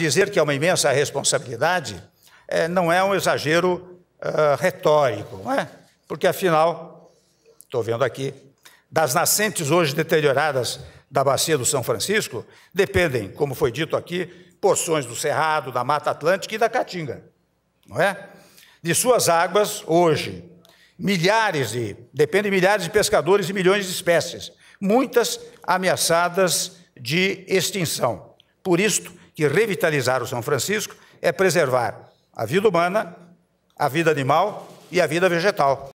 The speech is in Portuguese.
dizer que é uma imensa responsabilidade é, não é um exagero uh, retórico, não é? Porque, afinal, estou vendo aqui, das nascentes hoje deterioradas da bacia do São Francisco, dependem, como foi dito aqui, porções do Cerrado, da Mata Atlântica e da Caatinga, não é? De suas águas, hoje, milhares de, dependem milhares de pescadores e milhões de espécies, muitas ameaçadas de extinção. Por isto, que revitalizar o São Francisco é preservar a vida humana, a vida animal e a vida vegetal.